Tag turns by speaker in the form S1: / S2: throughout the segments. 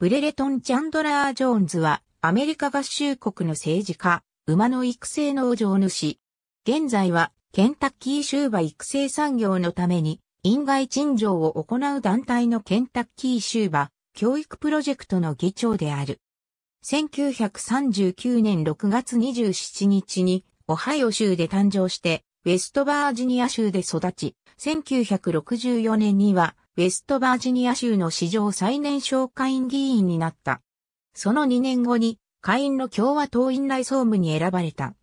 S1: ブレレトン・チャンドラー・ジョーンズは、アメリカ合衆国の政治家、馬の育成農場主。現在は、ケンタッキー州馬育成産業のために、院外陳情を行う団体のケンタッキー州馬、教育プロジェクトの議長である。1939年6月27日に、オハイオ州で誕生して、ウェストバージニア州で育ち、1964年には、ェストバージニア州の史上最年少下院議員になった。その2年後に下院の共和党院内総務に選ばれた。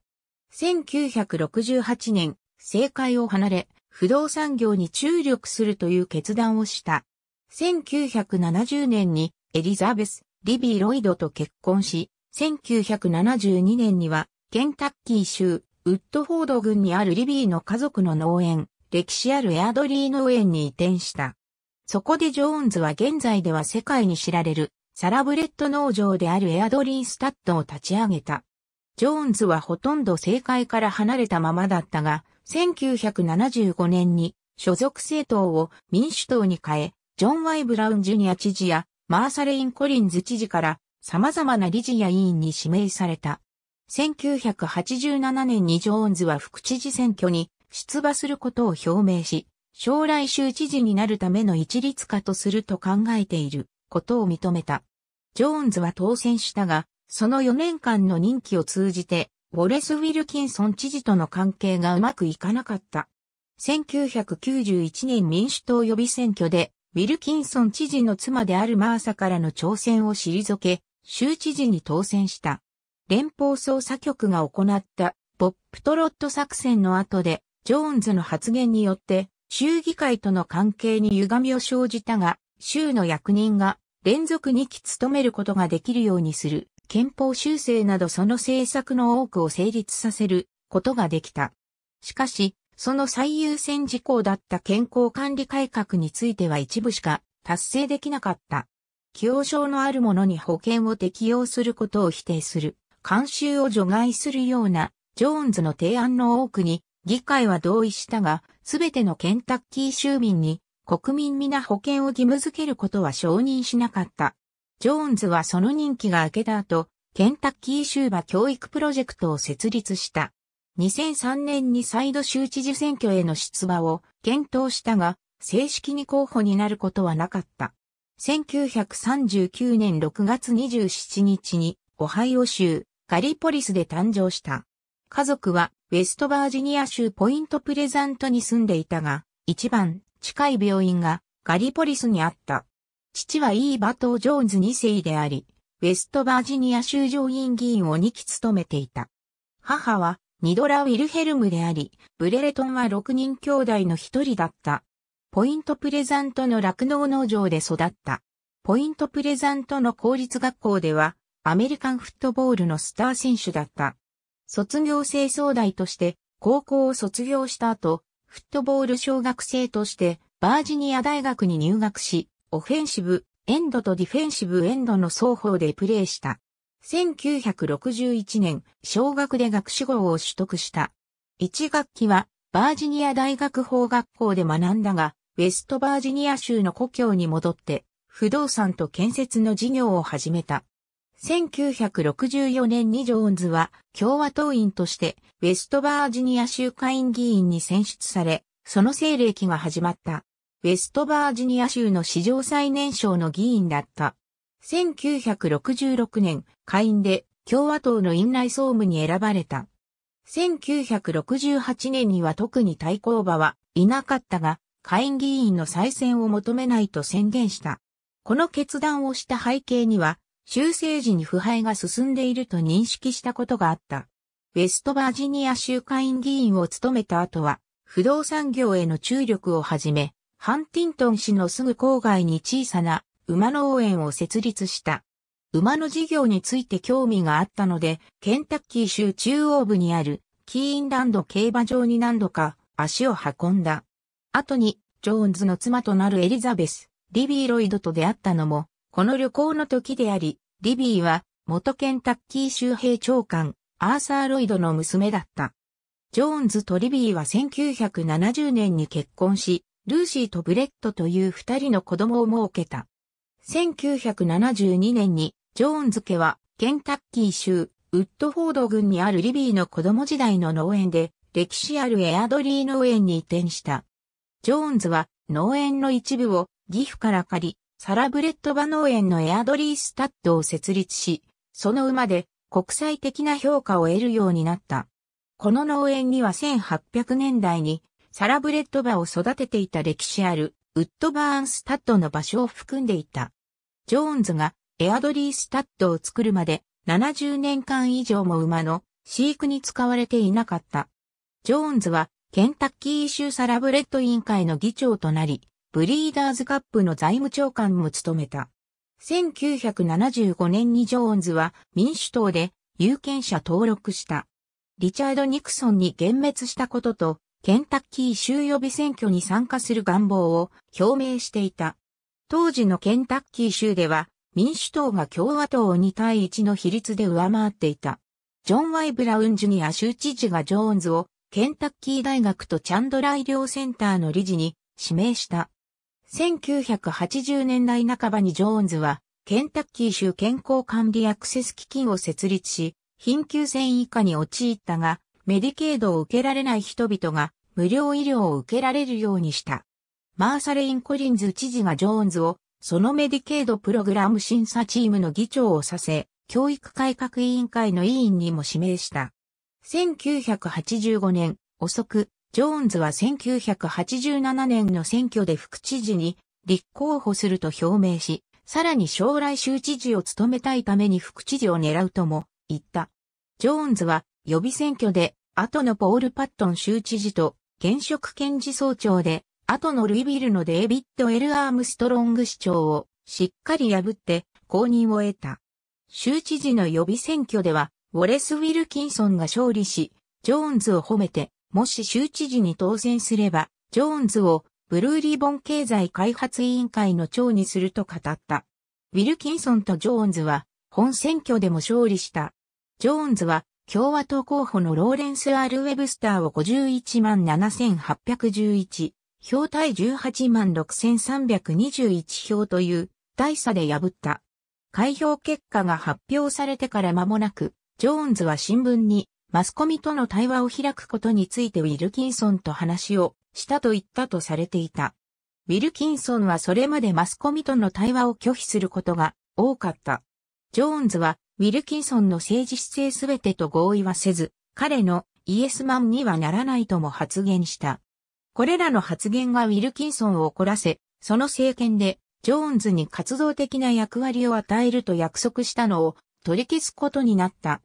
S1: 1968年、政界を離れ、不動産業に注力するという決断をした。1970年にエリザベス・リビー・ロイドと結婚し、1972年にはケンタッキー州ウッドフォード郡にあるリビーの家族の農園、歴史あるエアドリー農園に移転した。そこでジョーンズは現在では世界に知られるサラブレッド農場であるエアドリースタッドを立ち上げた。ジョーンズはほとんど政界から離れたままだったが、1975年に所属政党を民主党に変え、ジョン・ワイ・ブラウン・ジュニア知事やマーサレイン・コリンズ知事から様々な理事や委員に指名された。1987年にジョーンズは副知事選挙に出馬することを表明し、将来州知事になるための一律化とすると考えていることを認めた。ジョーンズは当選したが、その4年間の任期を通じて、ウォレス・ウィルキンソン知事との関係がうまくいかなかった。1991年民主党予備選挙で、ウィルキンソン知事の妻であるマーサからの挑戦を退け、州知事に当選した。連邦捜査局が行った、ボップトロット作戦の後で、ジョーンズの発言によって、州議会との関係に歪みを生じたが、州の役人が連続2期務めることができるようにする、憲法修正などその政策の多くを成立させることができた。しかし、その最優先事項だった健康管理改革については一部しか達成できなかった。既往症のある者に保険を適用することを否定する、慣習を除外するような、ジョーンズの提案の多くに議会は同意したが、すべてのケンタッキー州民に国民皆保険を義務付けることは承認しなかった。ジョーンズはその任期が明けた後、ケンタッキー州馬教育プロジェクトを設立した。2003年に再度州知事選挙への出馬を検討したが、正式に候補になることはなかった。1939年6月27日に、オハイオ州ガリポリスで誕生した。家族はウェストバージニア州ポイントプレザントに住んでいたが、一番近い病院がガリポリスにあった。父はイーバトー・ジョーンズ2世であり、ウェストバージニア州上院議員を2期務めていた。母はニドラ・ウィルヘルムであり、ブレレトンは6人兄弟の一人だった。ポイントプレザントの酪農農場で育った。ポイントプレザントの公立学校では、アメリカンフットボールのスター選手だった。卒業生総代として高校を卒業した後、フットボール小学生としてバージニア大学に入学し、オフェンシブエンドとディフェンシブエンドの双方でプレーした。1961年、小学で学士号を取得した。1学期はバージニア大学法学校で学んだが、ウェストバージニア州の故郷に戻って、不動産と建設の事業を始めた。1964年にジョーンズは共和党員としてウェストバージニア州会員議員に選出され、その政令期が始まった。ウェストバージニア州の史上最年少の議員だった。1966年、下院で共和党の院内総務に選ばれた。1968年には特に対抗馬はいなかったが、下院議員の再選を求めないと宣言した。この決断をした背景には、修正時に腐敗が進んでいると認識したことがあった。ウェストバージニア州会員議員を務めた後は、不動産業への注力をはじめ、ハンティントン市のすぐ郊外に小さな馬の応援を設立した。馬の事業について興味があったので、ケンタッキー州中央部にあるキーンランド競馬場に何度か足を運んだ。後に、ジョーンズの妻となるエリザベス、リビーロイドと出会ったのも、この旅行の時であり、リビーは元ケンタッキー州兵長官、アーサー・ロイドの娘だった。ジョーンズとリビーは1970年に結婚し、ルーシーとブレットという二人の子供を設けた。1972年に、ジョーンズ家は、ケンタッキー州、ウッドフォード郡にあるリビーの子供時代の農園で、歴史あるエアドリー農園に移転した。ジョーンズは、農園の一部を岐阜から借り、サラブレッド馬農園のエアドリースタッドを設立し、その馬で国際的な評価を得るようになった。この農園には1800年代にサラブレッド馬を育てていた歴史あるウッドバーンスタッドの場所を含んでいた。ジョーンズがエアドリースタッドを作るまで70年間以上も馬の飼育に使われていなかった。ジョーンズはケンタッキー州サラブレッド委員会の議長となり、ブリーダーズカップの財務長官も務めた。1975年にジョーンズは民主党で有権者登録した。リチャード・ニクソンに幻滅したことと、ケンタッキー州予備選挙に参加する願望を表明していた。当時のケンタッキー州では民主党が共和党を2対1の比率で上回っていた。ジョン・ワイ・ブラウン・ジュニア州知事がジョーンズをケンタッキー大学とチャンドラ医療センターの理事に指名した。1980年代半ばにジョーンズは、ケンタッキー州健康管理アクセス基金を設立し、貧窮線以下に陥ったが、メディケードを受けられない人々が無料医療を受けられるようにした。マーサレイン・コリンズ知事がジョーンズを、そのメディケードプログラム審査チームの議長をさせ、教育改革委員会の委員にも指名した。1985年、遅く、ジョーンズは1987年の選挙で副知事に立候補すると表明し、さらに将来州知事を務めたいために副知事を狙うとも言った。ジョーンズは予備選挙で後のポール・パットン州知事と現職検事総長で後のルイビルのデイビッド・エル・アームストロング市長をしっかり破って公認を得た。州知事の予備選挙ではウォレス・ウィルキンソンが勝利し、ジョーンズを褒めてもし州知事に当選すれば、ジョーンズをブルーリボン経済開発委員会の長にすると語った。ウィルキンソンとジョーンズは本選挙でも勝利した。ジョーンズは共和党候補のローレンス・アル・ウェブスターを51万7811票対18万6321票という大差で破った。開票結果が発表されてから間もなく、ジョーンズは新聞にマスコミとの対話を開くことについてウィルキンソンと話をしたと言ったとされていた。ウィルキンソンはそれまでマスコミとの対話を拒否することが多かった。ジョーンズはウィルキンソンの政治姿勢すべてと合意はせず、彼のイエスマンにはならないとも発言した。これらの発言がウィルキンソンを怒らせ、その政権でジョーンズに活動的な役割を与えると約束したのを取り消すことになった。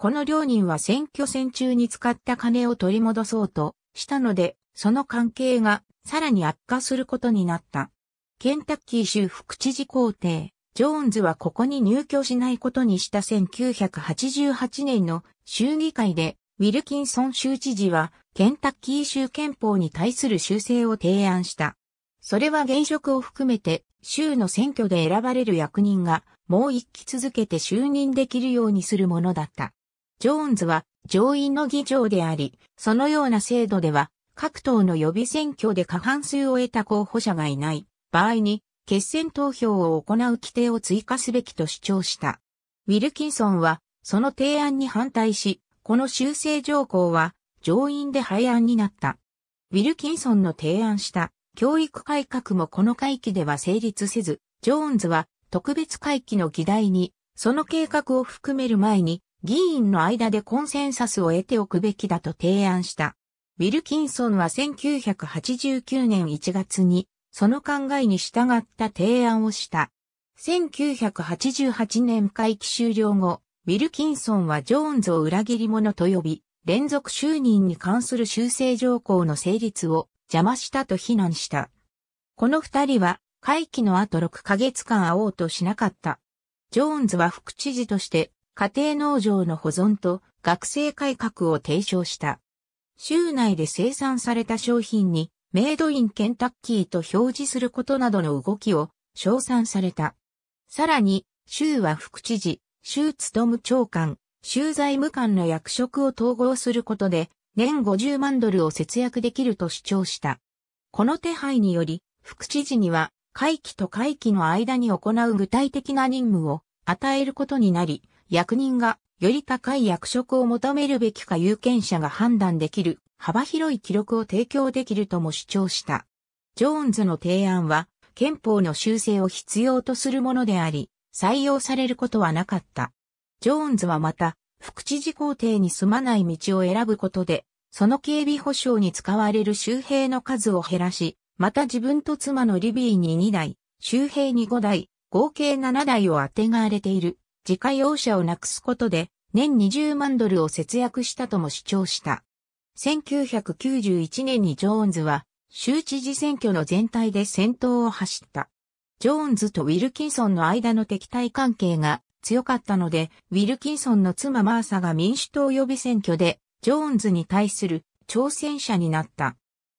S1: この両人は選挙戦中に使った金を取り戻そうとしたので、その関係がさらに悪化することになった。ケンタッキー州副知事皇帝、ジョーンズはここに入居しないことにした1988年の州議会で、ウィルキンソン州知事は、ケンタッキー州憲法に対する修正を提案した。それは現職を含めて、州の選挙で選ばれる役人が、もう一期続けて就任できるようにするものだった。ジョーンズは上院の議長であり、そのような制度では、各党の予備選挙で過半数を得た候補者がいない場合に、決選投票を行う規定を追加すべきと主張した。ウィルキンソンは、その提案に反対し、この修正条項は、上院で廃案になった。ウィルキンソンの提案した教育改革もこの会期では成立せず、ジョーンズは特別会期の議題に、その計画を含める前に議員の間でコンセンサスを得ておくべきだと提案した。ウィルキンソンは1989年1月に、その考えに従った提案をした。1988年会期終了後、ウィルキンソンはジョーンズを裏切り者と呼び、連続就任に関する修正条項の成立を邪魔したと非難した。この二人は会期の後6ヶ月間会おうとしなかった。ジョーンズは副知事として家庭農場の保存と学生改革を提唱した。州内で生産された商品にメイドインケンタッキーと表示することなどの動きを称賛された。さらに、州は副知事、州務長官、州財務官の役職を統合することで、年50万ドルを節約できると主張した。この手配により、副知事には、会期と会期の間に行う具体的な任務を与えることになり、役人がより高い役職を求めるべきか有権者が判断できる幅広い記録を提供できるとも主張した。ジョーンズの提案は憲法の修正を必要とするものであり、採用されることはなかった。ジョーンズはまた、副知事公邸に住まない道を選ぶことで、その警備保障に使われる周兵の数を減らし、また自分と妻のリビーに2台、周兵に5台、合計7台を当てがわれている自家用車をなくすことで年20万ドルを節約したとも主張した。1991年にジョーンズは州知事選挙の全体で先頭を走った。ジョーンズとウィルキンソンの間の敵対関係が強かったので、ウィルキンソンの妻マーサが民主党予備選挙で、ジョーンズに対する挑戦者になった。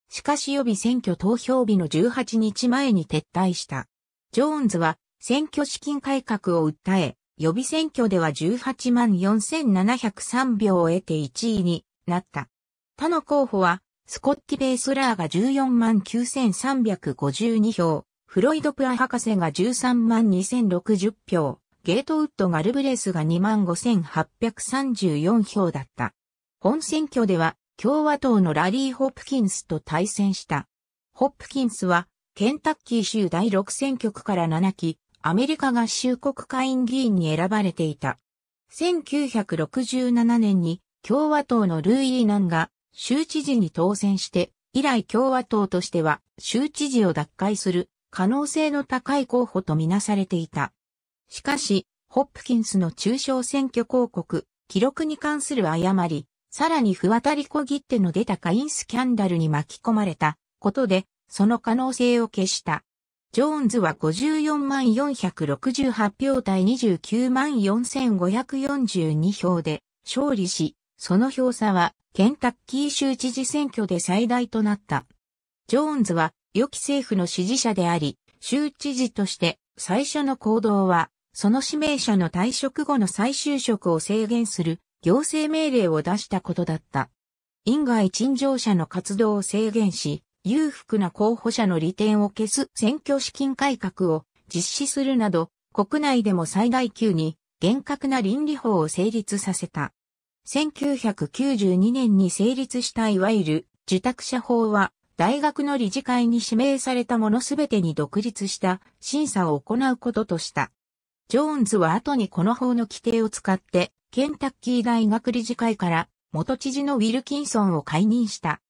S1: しかし予備選挙投票日の18日前に撤退した。ジョーンズは選挙資金改革を訴え、予備選挙では18万4703票を得て1位になった。他の候補は、スコッティ・ベースラーが14万9352票、フロイド・プア博士が13万2060票、ゲートウッドガルブレスが2万5834票だった。本選挙では共和党のラリー・ホップキンスと対戦した。ホップキンスはケンタッキー州第6選挙区から7期、アメリカ合衆国会議員に選ばれていた。1967年に共和党のルイ・イーナンが州知事に当選して、以来共和党としては州知事を奪回する可能性の高い候補とみなされていた。しかし、ホップキンスの中小選挙広告、記録に関する誤り、さらに不渡り小切手の出た会員スキャンダルに巻き込まれたことで、その可能性を消した。ジョーンズは54万468票対29万4542票で勝利し、その票差はケンタッキー州知事選挙で最大となった。ジョーンズは予期政府の支持者であり、州知事として最初の行動は、その指名者の退職後の再就職を制限する行政命令を出したことだった。因外陳情者の活動を制限し、裕福な候補者の利点を消す選挙資金改革を実施するなど、国内でも最大級に厳格な倫理法を成立させた。1992年に成立したいわゆる受託者法は、大学の理事会に指名されたものすべてに独立した審査を行うこととした。ジョーンズは後にこの法の規定を使って、ケンタッキー大学理事会から元知事のウィルキンソンを解任した。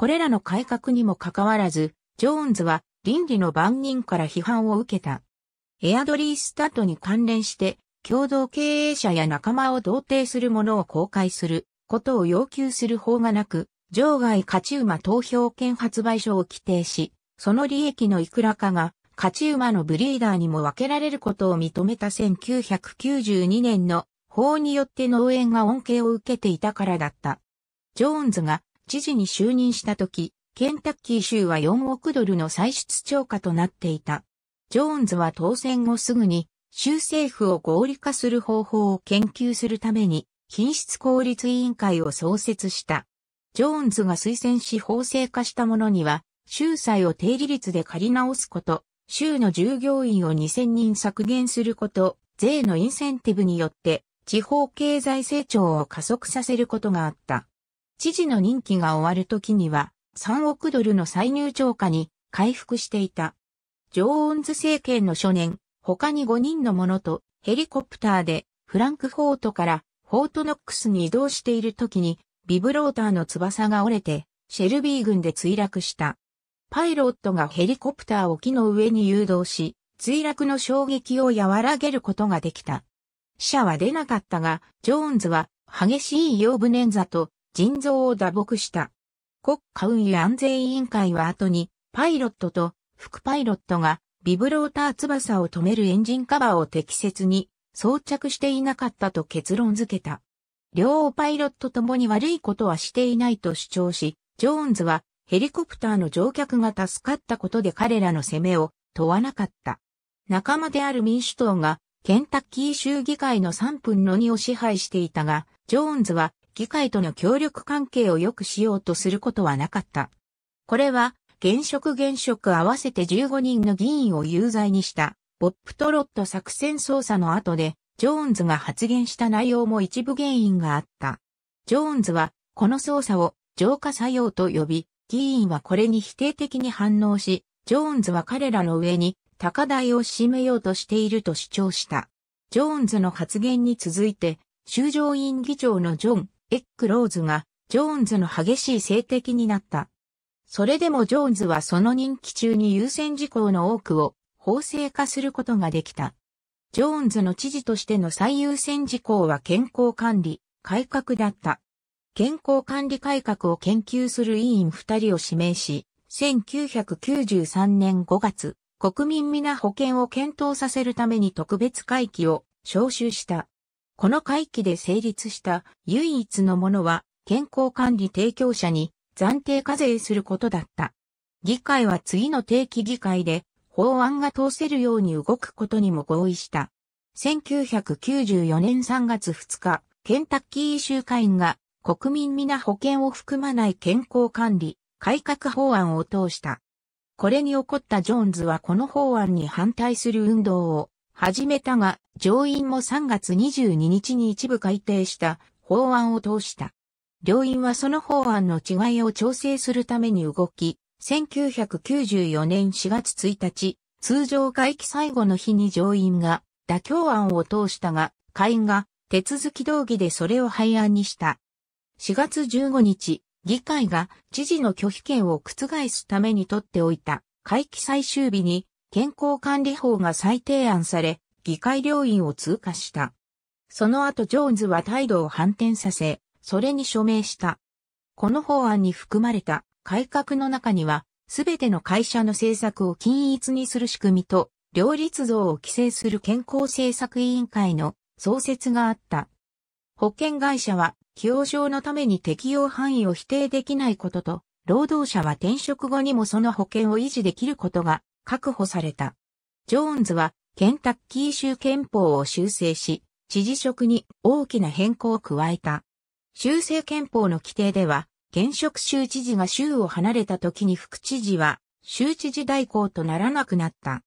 S1: これらの改革にもかかわらず、ジョーンズは倫理の番人から批判を受けた。エアドリー・スタートに関連して、共同経営者や仲間を同定するものを公開することを要求する法がなく、場外勝ち馬投票権発売所を規定し、その利益のいくらかが勝ち馬のブリーダーにも分けられることを認めた1992年の法によって農園が恩恵を受けていたからだった。ジョーンズが知事に就任した時、ケンタッキー州は4億ドルの歳出超過となっていた。ジョーンズは当選後すぐに、州政府を合理化する方法を研究するために、品質効率委員会を創設した。ジョーンズが推薦し法制化したものには、州債を低利率で借り直すこと、州の従業員を2000人削減すること、税のインセンティブによって地方経済成長を加速させることがあった。知事の任期が終わる時には、3億ドルの歳入超過に回復していた。ジョー・ンズ政権の初年、他に5人の者とヘリコプターでフランクフォートからフォートノックスに移動している時にビブローターの翼が折れてシェルビー軍で墜落した。パイロットがヘリコプターを木の上に誘導し、墜落の衝撃を和らげることができた。死者は出なかったが、ジョーンズは激しい硫黄捻挫と腎臓を打撲した。国家運輸安全委員会は後に、パイロットと副パイロットがビブローター翼を止めるエンジンカバーを適切に装着していなかったと結論付けた。両パイロットともに悪いことはしていないと主張し、ジョーンズはヘリコプターの乗客が助かったことで彼らの責めを問わなかった。仲間である民主党がケンタッキー州議会の3分の2を支配していたが、ジョーンズは議会との協力関係を良くしようとすることはなかった。これは、現職現職合わせて15人の議員を有罪にした、ボップトロット作戦捜査の後で、ジョーンズが発言した内容も一部原因があった。ジョーンズは、この捜査を浄化作用と呼び、議員はこれに否定的に反応し、ジョーンズは彼らの上に高台を占めようとしていると主張した。ジョーンズの発言に続いて、州上院議長のジョン・エックローズが、ジョーンズの激しい性的になった。それでもジョーンズはその任期中に優先事項の多くを法制化することができた。ジョーンズの知事としての最優先事項は健康管理、改革だった。健康管理改革を研究する委員二人を指名し、1993年5月、国民皆保険を検討させるために特別会期を招集した。この会期で成立した唯一のものは健康管理提供者に暫定課税することだった。議会は次の定期議会で法案が通せるように動くことにも合意した。1994年3月2日、ケンタッキー州会員が国民皆保険を含まない健康管理改革法案を通した。これに起こったジョーンズはこの法案に反対する運動を始めたが、上院も3月22日に一部改定した法案を通した。両院はその法案の違いを調整するために動き、1994年4月1日、通常会期最後の日に上院が妥協案を通したが、下院が手続き動議でそれを廃案にした。4月15日、議会が知事の拒否権を覆すために取っておいた会期最終日に健康管理法が再提案され、議会両院を通過した。その後ジョーンズは態度を反転させ、それに署名した。この法案に含まれた改革の中には、すべての会社の政策を均一にする仕組みと、両立像を規制する健康政策委員会の創設があった。保険会社は、起用症のために適用範囲を否定できないことと、労働者は転職後にもその保険を維持できることが確保された。ジョーンズはケンタッキー州憲法を修正し、知事職に大きな変更を加えた。修正憲法の規定では、現職州知事が州を離れた時に副知事は、州知事代行とならなくなった。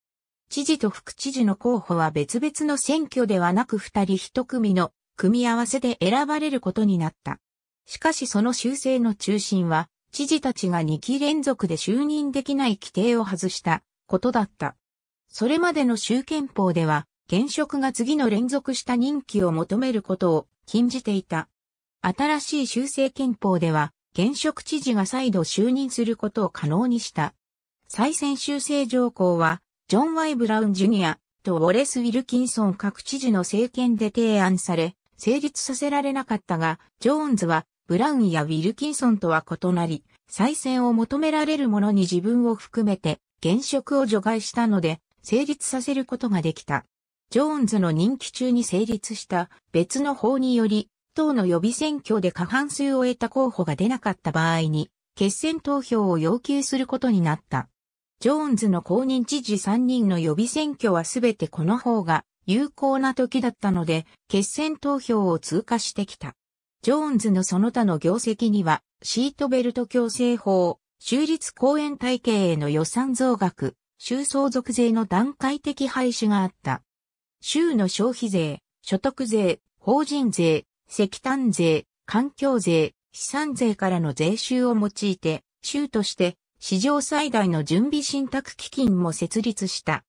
S1: 知事と副知事の候補は別々の選挙ではなく二人一組の組み合わせで選ばれることになった。しかしその修正の中心は、知事たちが2期連続で就任できない規定を外したことだった。それまでの州憲法では、現職が次の連続した任期を求めることを禁じていた。新しい修正憲法では、現職知事が再度就任することを可能にした。再選修正条項は、ジョン・ワイ・ブラウン・ジュニアとウォレス・ウィルキンソン各知事の政権で提案され、成立させられなかったが、ジョーンズは、ブラウンやウィルキンソンとは異なり、再選を求められる者に自分を含めて、現職を除外したので、成立させることができた。ジョーンズの任期中に成立した別の法により、党の予備選挙で過半数を得た候補が出なかった場合に、決選投票を要求することになった。ジョーンズの公認知事3人の予備選挙はすべてこの方が有効な時だったので、決選投票を通過してきた。ジョーンズのその他の業績には、シートベルト強制法、州立公園体系への予算増額、州相続税の段階的廃止があった。州の消費税、所得税、法人税、石炭税、環境税、資産税からの税収を用いて、州として史上最大の準備信託基金も設立した。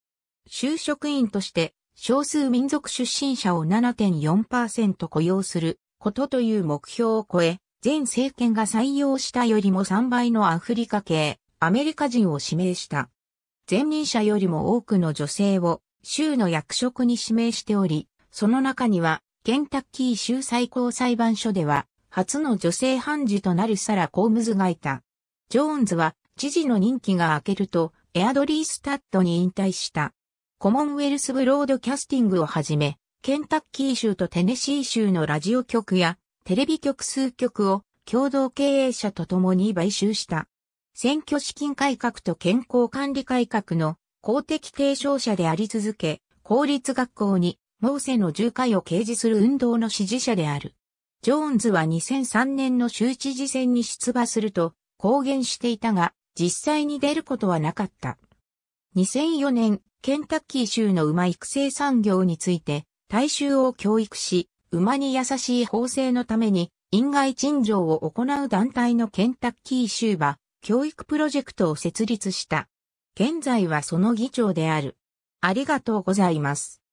S1: 州職員として少数民族出身者を7.4%雇用することという目標を超え、前政権が採用したよりも3倍のアフリカ系アメリカ人を指名した。前任者よりも多くの女性を州の役職に指名しており、その中には、ケンタッキー州最高裁判所では、初の女性判事となるサラ・コームズがいた。ジョーンズは、知事の任期が明けると、エアドリー・スタッドに引退した。コモンウェルスブロードキャスティングをはじめ、ケンタッキー州とテネシー州のラジオ局や、テレビ局数局を共同経営者と共に買収した。選挙資金改革と健康管理改革の公的提唱者であり続け、公立学校にモーセの重回を掲示する運動の支持者である。ジョーンズは2003年の州知事選に出馬すると公言していたが、実際に出ることはなかった。2004年、ケンタッキー州の馬育成産業について、大衆を教育し、馬に優しい法制のために、因外陳情を行う団体のケンタッキー州馬、教育プロジェクトを設立した。現在はその議長である。ありがとうございます。